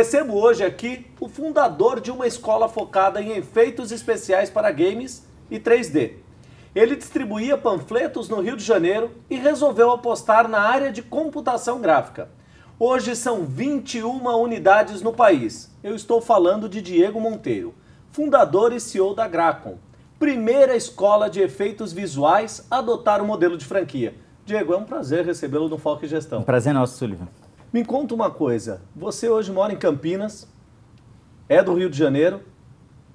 recebo hoje aqui o fundador de uma escola focada em efeitos especiais para games e 3D. Ele distribuía panfletos no Rio de Janeiro e resolveu apostar na área de computação gráfica. Hoje são 21 unidades no país. Eu estou falando de Diego Monteiro, fundador e CEO da Gracon, primeira escola de efeitos visuais a adotar o modelo de franquia. Diego, é um prazer recebê-lo no Foco e Gestão. Um prazer nosso, Sullivan. Me conta uma coisa. Você hoje mora em Campinas, é do Rio de Janeiro,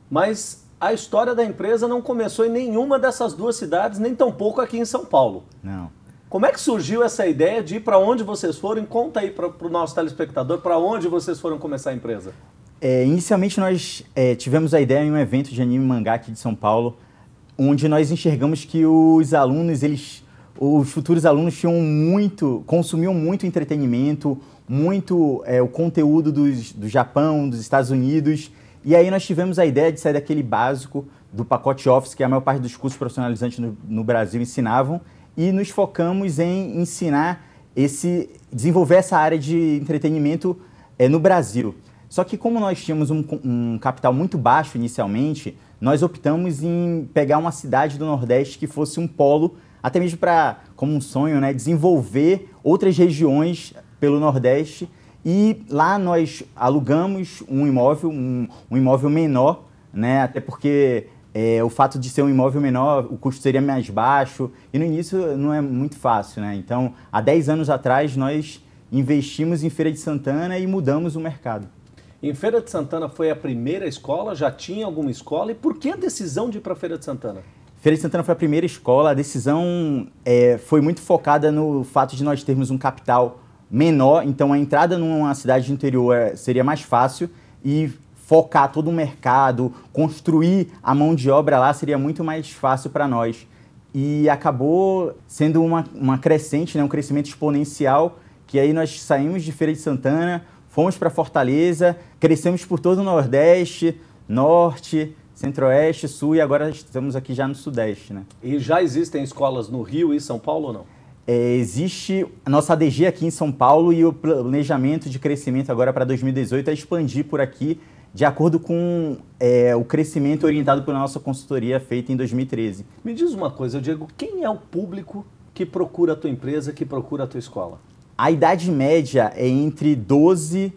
mas a história da empresa não começou em nenhuma dessas duas cidades, nem tampouco aqui em São Paulo. Não. Como é que surgiu essa ideia de ir para onde vocês foram? Conta aí para o nosso telespectador para onde vocês foram começar a empresa. É, inicialmente nós é, tivemos a ideia em um evento de anime mangá aqui de São Paulo, onde nós enxergamos que os alunos eles os futuros alunos tinham muito, consumiam muito entretenimento, muito é, o conteúdo dos, do Japão, dos Estados Unidos. E aí nós tivemos a ideia de sair daquele básico do pacote Office, que a maior parte dos cursos profissionalizantes no, no Brasil ensinavam, e nos focamos em ensinar esse, desenvolver essa área de entretenimento é, no Brasil. Só que como nós tínhamos um, um capital muito baixo inicialmente, nós optamos em pegar uma cidade do Nordeste que fosse um polo até mesmo para, como um sonho, né, desenvolver outras regiões pelo Nordeste. E lá nós alugamos um imóvel, um, um imóvel menor, né, até porque é, o fato de ser um imóvel menor, o custo seria mais baixo, e no início não é muito fácil. Né? Então, há 10 anos atrás, nós investimos em Feira de Santana e mudamos o mercado. Em Feira de Santana foi a primeira escola, já tinha alguma escola, e por que a decisão de ir para Feira de Santana? Feira de Santana foi a primeira escola, a decisão é, foi muito focada no fato de nós termos um capital menor, então a entrada numa cidade de interior é, seria mais fácil e focar todo o mercado, construir a mão de obra lá seria muito mais fácil para nós. E acabou sendo uma, uma crescente, né, um crescimento exponencial, que aí nós saímos de Feira de Santana, fomos para Fortaleza, crescemos por todo o Nordeste, Norte, Centro-Oeste, Sul e agora estamos aqui já no Sudeste, né? E já existem escolas no Rio e São Paulo ou não? É, existe a nossa ADG aqui em São Paulo e o planejamento de crescimento agora para 2018 é expandir por aqui de acordo com é, o crescimento orientado pela nossa consultoria feita em 2013. Me diz uma coisa, Diego, quem é o público que procura a tua empresa, que procura a tua escola? A idade média é entre 12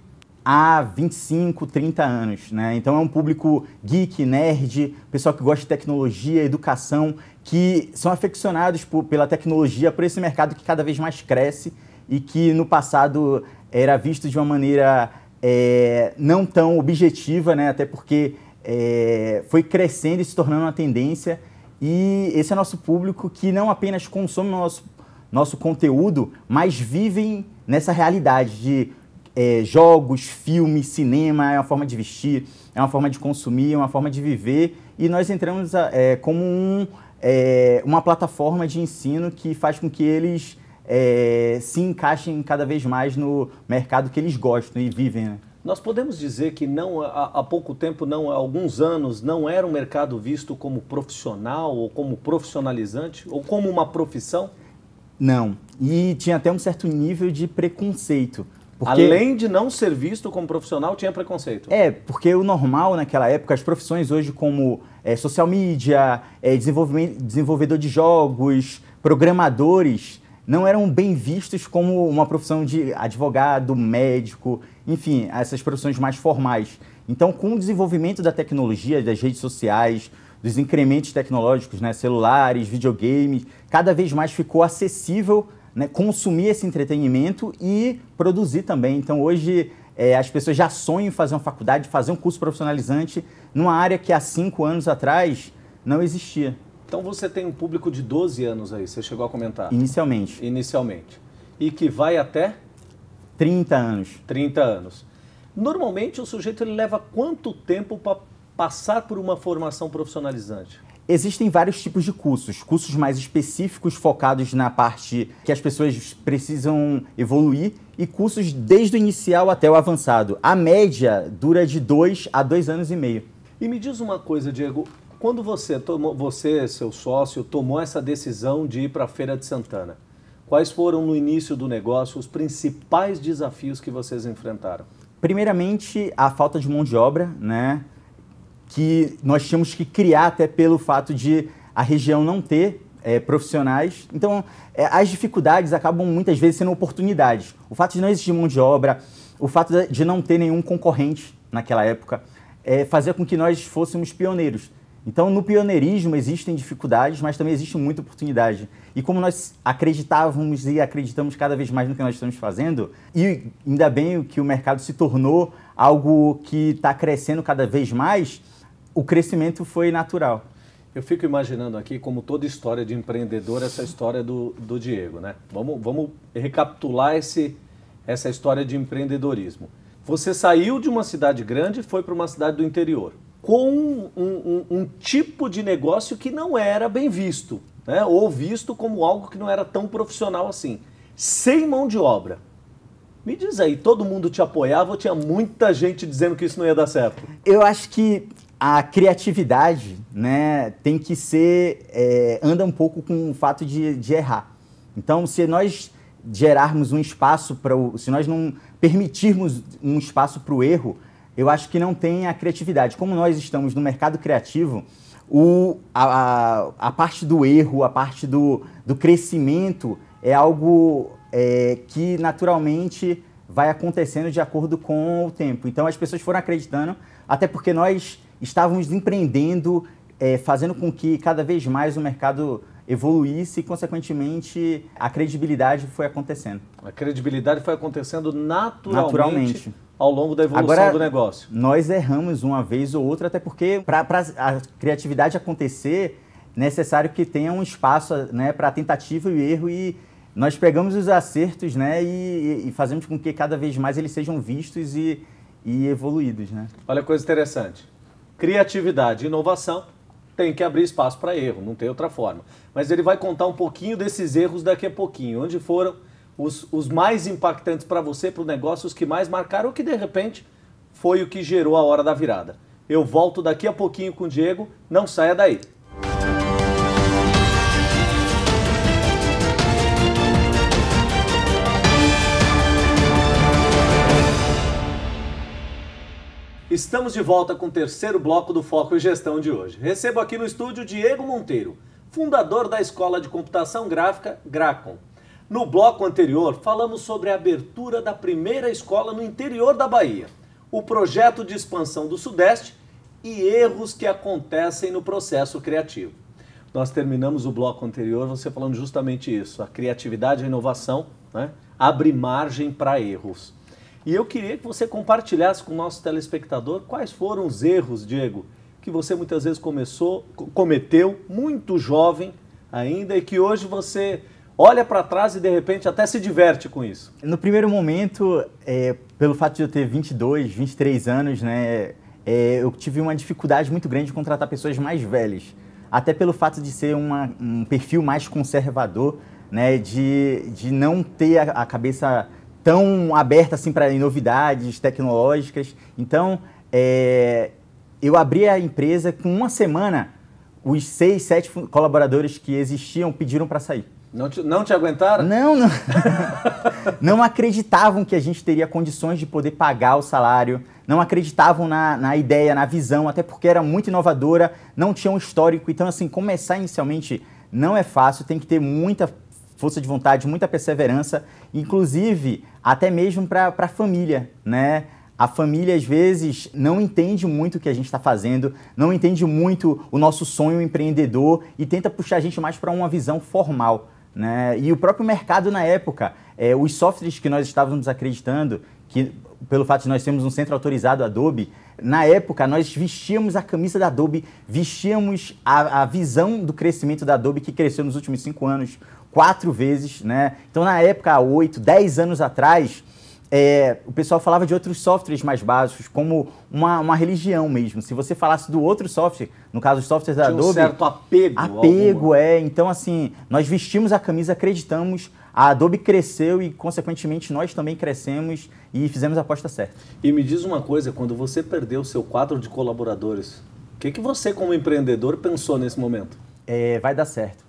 há 25, 30 anos. Né? Então é um público geek, nerd, pessoal que gosta de tecnologia, educação, que são afeccionados por, pela tecnologia, por esse mercado que cada vez mais cresce e que no passado era visto de uma maneira é, não tão objetiva, né? até porque é, foi crescendo e se tornando uma tendência. E esse é nosso público que não apenas consome nosso, nosso conteúdo, mas vivem nessa realidade de é, jogos, filmes, cinema, é uma forma de vestir, é uma forma de consumir, é uma forma de viver. E nós entramos é, como um, é, uma plataforma de ensino que faz com que eles é, se encaixem cada vez mais no mercado que eles gostam e vivem. Né? Nós podemos dizer que não há, pouco tempo, não há alguns anos, não era um mercado visto como profissional ou como profissionalizante ou como uma profissão? Não. E tinha até um certo nível de preconceito. Porque, Além de não ser visto como profissional, tinha preconceito. É, porque o normal naquela época, as profissões hoje como é, social media, é, desenvolvedor de jogos, programadores, não eram bem vistos como uma profissão de advogado, médico, enfim, essas profissões mais formais. Então, com o desenvolvimento da tecnologia, das redes sociais, dos incrementos tecnológicos, né, celulares, videogames, cada vez mais ficou acessível né, consumir esse entretenimento e produzir também. Então, hoje, é, as pessoas já sonham em fazer uma faculdade, fazer um curso profissionalizante numa área que há cinco anos atrás não existia. Então, você tem um público de 12 anos aí, você chegou a comentar. Inicialmente. Inicialmente. E que vai até? 30 anos. 30 anos. Normalmente, o sujeito ele leva quanto tempo para passar por uma formação profissionalizante? Existem vários tipos de cursos, cursos mais específicos focados na parte que as pessoas precisam evoluir e cursos desde o inicial até o avançado. A média dura de dois a dois anos e meio. E me diz uma coisa, Diego, quando você tomou, você, seu sócio, tomou essa decisão de ir para a Feira de Santana, quais foram no início do negócio os principais desafios que vocês enfrentaram? Primeiramente, a falta de mão de obra, né? que nós tínhamos que criar até pelo fato de a região não ter é, profissionais. Então, é, as dificuldades acabam muitas vezes sendo oportunidades. O fato de não existir mão de obra, o fato de não ter nenhum concorrente naquela época, é, fazia com que nós fôssemos pioneiros. Então, no pioneirismo existem dificuldades, mas também existe muita oportunidade. E como nós acreditávamos e acreditamos cada vez mais no que nós estamos fazendo, e ainda bem que o mercado se tornou algo que está crescendo cada vez mais, o crescimento foi natural. Eu fico imaginando aqui, como toda história de empreendedor, essa história do, do Diego, né? Vamos, vamos recapitular esse, essa história de empreendedorismo. Você saiu de uma cidade grande e foi para uma cidade do interior, com um, um, um, tipo de negócio que não era bem visto, né? ou visto como algo que não era tão profissional assim, sem mão de obra. Me diz aí, todo mundo te apoiava ou tinha muita gente dizendo que isso não ia dar certo? Eu acho que a criatividade né, tem que ser. É, anda um pouco com o fato de, de errar. Então, se nós gerarmos um espaço para o. se nós não permitirmos um espaço para o erro, eu acho que não tem a criatividade. Como nós estamos no mercado criativo, o, a, a, parte do erro, a parte do, do crescimento é algo é, que naturalmente vai acontecendo de acordo com o tempo. Então as pessoas foram acreditando, até porque nós estávamos empreendendo, é, fazendo com que cada vez mais o mercado evoluísse e, consequentemente, a credibilidade foi acontecendo. A credibilidade foi acontecendo naturalmente. naturalmente. Ao longo da evolução Agora, do negócio. Nós erramos uma vez ou outra, até porque para a criatividade acontecer, é necessário que tenha um espaço né, para tentativa e erro e nós pegamos os acertos né, e, e, fazemos com que cada vez mais eles sejam vistos e, e evoluídos. Né? Olha a coisa interessante criatividade e inovação, tem que abrir espaço para erro, não tem outra forma. Mas ele vai contar um pouquinho desses erros daqui a pouquinho, onde foram os, os mais impactantes para você, para o negócio, os que mais marcaram, o que de repente foi o que gerou a hora da virada. Eu volto daqui a pouquinho com o Diego, não saia daí. Estamos de volta com o terceiro bloco do Foco em Gestão de hoje. Recebo aqui no estúdio Diego Monteiro, fundador da Escola de Computação Gráfica Gracon. No bloco anterior, falamos sobre a abertura da primeira escola no interior da Bahia, o projeto de expansão do Sudeste e erros que acontecem no processo criativo. Nós terminamos o bloco anterior você falando justamente isso, a criatividade e a inovação né, abre margem para erros. E eu queria que você compartilhasse com o nosso telespectador quais foram os erros, Diego, que você muitas vezes começou, cometeu muito jovem ainda e que hoje você olha para trás e de repente até se diverte com isso? No primeiro momento, é, pelo fato de eu ter 22, 23 anos, né, é, eu tive uma dificuldade muito grande de contratar pessoas mais velhas. Até pelo fato de ser uma, um perfil mais conservador, né, de, de não ter a, a cabeça tão aberta assim para novidades tecnológicas. Então, é, eu abri a empresa com uma semana, os seis, sete colaboradores que existiam pediram para sair. Não te, não te aguentaram? Não, não. não acreditavam que a gente teria condições de poder pagar o salário, não acreditavam na, na ideia, na visão, até porque era muito inovadora, não tinha um histórico. Então, assim, começar inicialmente não é fácil, tem que ter muita força de vontade, muita perseverança, inclusive até mesmo para a família, né? A família às vezes não entende muito o que a gente está fazendo, não entende muito o nosso sonho empreendedor e tenta puxar a gente mais para uma visão formal. Né? E o próprio mercado na época, é, os softwares que nós estávamos acreditando, que pelo fato de nós termos um centro autorizado Adobe, na época nós vestíamos a camisa da Adobe, vestíamos a, a visão do crescimento da Adobe que cresceu nos últimos cinco anos, quatro vezes, né? Então, na época, há oito, dez anos atrás, é, o pessoal falava de outros softwares mais básicos, como uma, uma religião mesmo. Se você falasse do outro software, no caso os softwares da Adobe. Um certo apego. Apego, é. Então, assim, nós vestimos a camisa, acreditamos, a Adobe cresceu e, consequentemente, nós também crescemos e fizemos a aposta certa. E me diz uma coisa: quando você perdeu o seu quadro de colaboradores, o que, que você, como empreendedor, pensou nesse momento? É, vai dar certo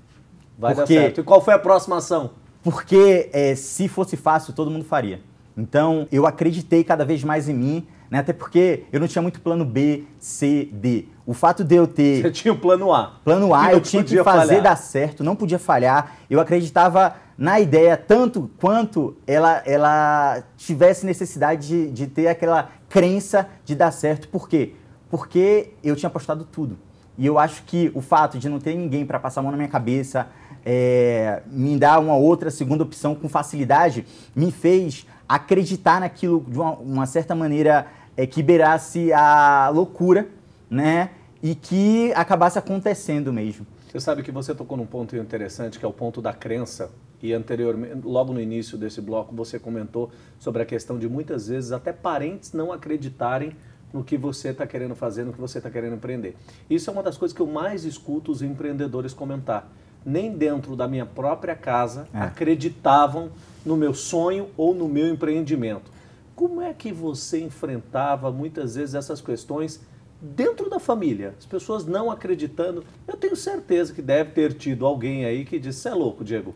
Vai porque, dar certo. E qual foi a próxima ação? Porque é, se fosse fácil, todo mundo faria. Então, eu acreditei cada vez mais em mim, né? até porque eu não tinha muito plano B, C, D. O fato de eu ter. Você tinha o um plano A. Plano A, eu tinha que fazer falhar. dar certo, não podia falhar. Eu acreditava na ideia tanto quanto ela, ela tivesse necessidade de, de ter aquela crença de dar certo. Por quê? Porque eu tinha apostado tudo. E eu acho que o fato de não ter ninguém para passar a mão na minha cabeça, é, me dar uma outra segunda opção com facilidade, me fez acreditar naquilo de uma, uma certa maneira é, que beirasse a loucura, né? E que acabasse acontecendo mesmo. Você sabe que você tocou num ponto interessante, que é o ponto da crença. E anteriormente, logo no início desse bloco, você comentou sobre a questão de muitas vezes até parentes não acreditarem no que você está querendo fazer, no que você está querendo empreender. Isso é uma das coisas que eu mais escuto os empreendedores comentar. Nem dentro da minha própria casa é. acreditavam no meu sonho ou no meu empreendimento. Como é que você enfrentava muitas vezes essas questões dentro da família? As pessoas não acreditando. Eu tenho certeza que deve ter tido alguém aí que disse: Você é louco, Diego,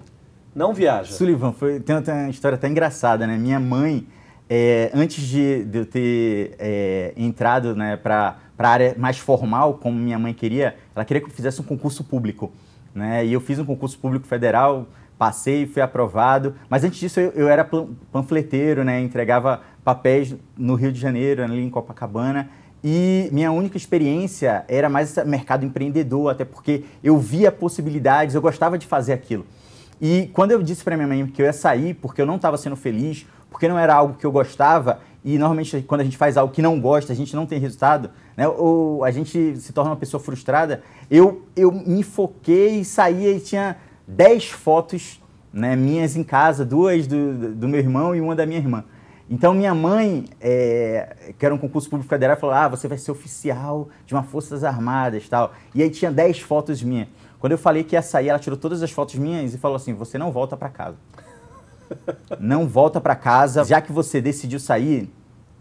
não viaja. Sullivan, foi, tem uma história até engraçada, né? Minha mãe é, antes de, de, eu ter é, entrado né, para a área mais formal, como minha mãe queria, ela queria que eu fizesse um concurso público. Né? E eu fiz um concurso público federal, passei, fui aprovado. Mas antes disso eu, eu era panfleteiro, né? entregava papéis no Rio de Janeiro, ali em Copacabana. E minha única experiência era mais mercado empreendedor, até porque eu via possibilidades, eu gostava de fazer aquilo. E quando eu disse para minha mãe que eu ia sair porque eu não estava sendo feliz porque não era algo que eu gostava e normalmente quando a gente faz algo que não gosta, a gente não tem resultado, né? ou a gente se torna uma pessoa frustrada, eu, eu me foquei e saía e tinha 10 fotos né, minhas em casa, duas do, do meu irmão e uma da minha irmã. Então minha mãe, é, que era um concurso público federal, falou, ah, você vai ser oficial de uma Forças Armadas tal. E aí tinha 10 fotos minhas. Quando eu falei que ia sair, ela tirou todas as fotos minhas e falou assim, você não volta para casa não volta para casa, já que você decidiu sair,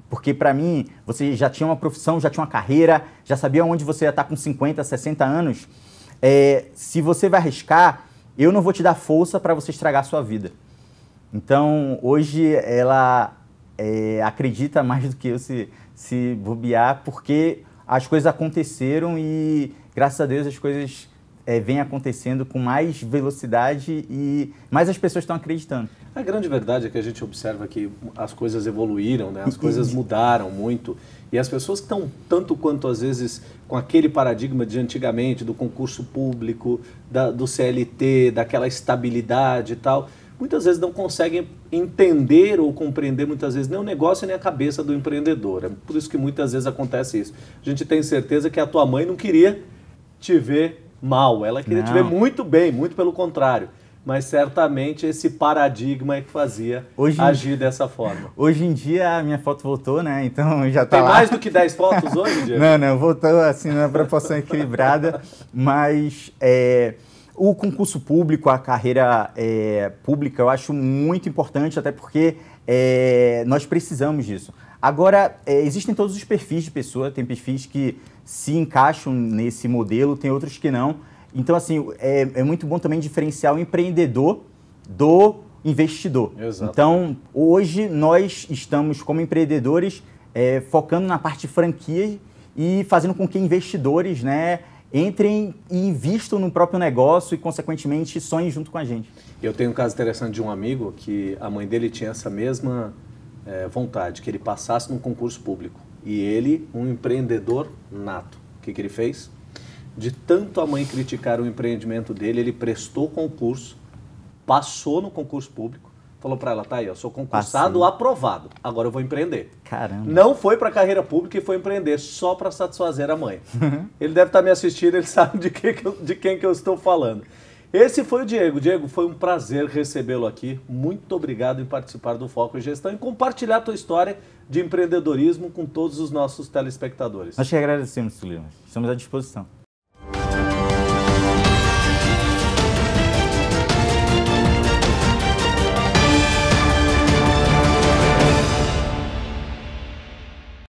porque para mim você já tinha uma profissão, já tinha uma carreira, já sabia onde você ia estar tá com 50, 60 anos. É, se você vai arriscar, eu não vou te dar força para você estragar a sua vida. Então, hoje ela é, acredita mais do que eu se, se bobear, porque as coisas aconteceram e, graças a Deus, as coisas é, vêm acontecendo com mais velocidade e mais as pessoas estão acreditando. A grande verdade é que a gente observa que as coisas evoluíram, né? as coisas uhum. mudaram muito. E as pessoas que estão tanto quanto às vezes com aquele paradigma de antigamente, do concurso público, da, do CLT, daquela estabilidade e tal, muitas vezes não conseguem entender ou compreender muitas vezes nem o negócio nem a cabeça do empreendedor. É por isso que muitas vezes acontece isso. A gente tem certeza que a tua mãe não queria te ver mal, ela queria não. te ver muito bem, muito pelo contrário mas certamente esse paradigma é que fazia hoje, agir dessa forma. Hoje em dia a minha foto voltou, né? Então já tá Tem lá. mais do que 10 fotos hoje, dia? não, não, voltou assim na proporção equilibrada, mas é, o concurso público, a carreira é, pública, eu acho muito importante, até porque é, nós precisamos disso. Agora, é, existem todos os perfis de pessoa, tem perfis que se encaixam nesse modelo, tem outros que não. Então, assim, é, é muito bom também diferenciar o empreendedor do investidor. Exato. Então, hoje nós estamos, como empreendedores, é, focando na parte franquia e fazendo com que investidores né, entrem e investam no próprio negócio e, consequentemente, sonhem junto com a gente. Eu tenho um caso interessante de um amigo que a mãe dele tinha essa mesma é, vontade, que ele passasse num concurso público. E ele, um empreendedor nato. O que, que ele fez? de tanto a mãe criticar o empreendimento dele, ele prestou concurso, passou no concurso público, falou para ela, tá aí, eu sou concursado Passei. aprovado, agora eu vou empreender. Caramba. Não foi para a carreira pública e foi empreender só para satisfazer a mãe. Uhum. ele deve estar tá me assistindo, ele sabe de, que que eu, de quem que eu estou falando. Esse foi o Diego. Diego, foi um prazer recebê-lo aqui. Muito obrigado em participar do Foco em Gestão e compartilhar a tua história de empreendedorismo com todos os nossos telespectadores. Nós que agradecemos, Silvio. Estamos à disposição.